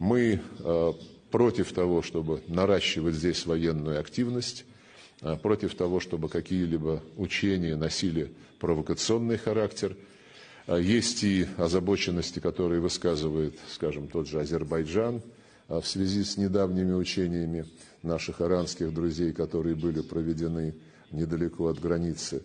Мы э, против того, чтобы наращивать здесь военную активность, э, против того, чтобы какие-либо учения носили провокационный характер. Э, есть и озабоченности, которые высказывает, скажем, тот же Азербайджан в связи с недавними учениями наших иранских друзей, которые были проведены недалеко от границы.